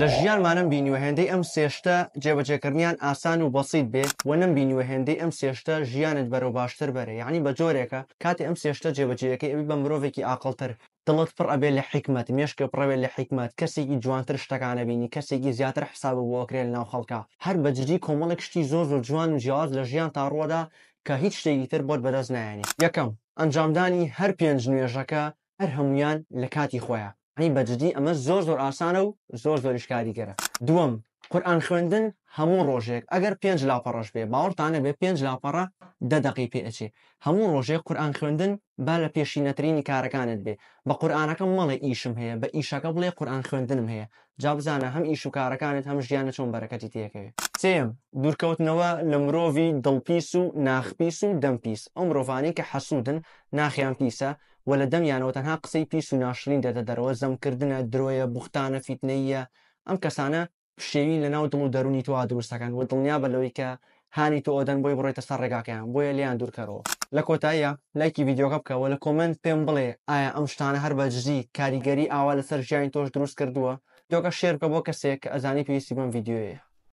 لە ژیانمانم بینیوە هێندەی ئەم سێشتە جێبەجێکردنیان ئاسان و بەسییت بێ و نم بینیوە هێندەی ئەم سێشتە ژیانت بەرەو باشتر بەرە یعنی بە جۆرێکە کاتی ئەم سێشتە جێبەجەکەی ئەوی بە مرۆڤێکی ئاقلتر دڵت پڕ ئەبێ لە حکمت مێشکە پڕەوێت لە حکمت کەسێکی جوانتر شتەکانە بینی کەسێکی زیاتر حساب بۆکرێ لە ناو خەڵکە هەر بەجدی کۆمەڵێک شتی زۆر زۆر جوان و جیاز لە ژیان تا ڕۆدا کە هیچ شتێکی تر بۆت بەدەست نایانی یەکەم ئەنجامدانی هەر پێنج نوێژەکە هەر هەمویان لە کاتی خۆیان ئەنی بەجددی ئەمە زۆر زۆر ئاسانە و زۆر زۆر شکاریگەرە دووەم قورآان خوێندن هەموو ڕۆژێک ئەگەر پێنج لاپەڕۆژ بێ باوەڕتانە بێ پێنج لاپەڕە دەدەقی پێچێ هەموو ڕۆژێک قورآان خوێندن با لە پێشینەترینی کارەکانت بێ بە قورآانەکەم مەڵێ ئیشم هەیە بە ئیشەکە بڵێ قورآان خوێندنم هەیە جا بزانە هەم ئیش و کارەکانت هەم ژیانە چۆن بەرەکەتی تێکەوێت سێم دوورکەوتنەوە لە مرۆڤی دڵپیس و ناخپیس و دەمپیس ئەم مرۆڤانی کە حەسوودن ناخیان پیسە وە لە دەمیانەوە تەنها قسەی پیش و ناشرین دەدە دەرەوە زەمکردنە درۆیە بوختانە فیتنەیە ئەم کەسانە شێوی لە ناو دڵ و دەرونی تووا دروستەکەن و دڵنیا بەلەوەی کە هانی تۆ ئۆدەن بۆی بڕێتە سەر ڕێگاکەیان بۆیە لیان دوورکەرەوە لە کۆتاییە لایکی یددیوکە بکەوە لە کۆمنت پێم بڵێ ئایا ئەم شتانە هەر بەجزی کاریگەری ئاوا لەسەر ژیانی تۆش دروست کردووە دۆکە شێرکە بۆ کەسێک ئەزانی پێویستی بم یددیوەیە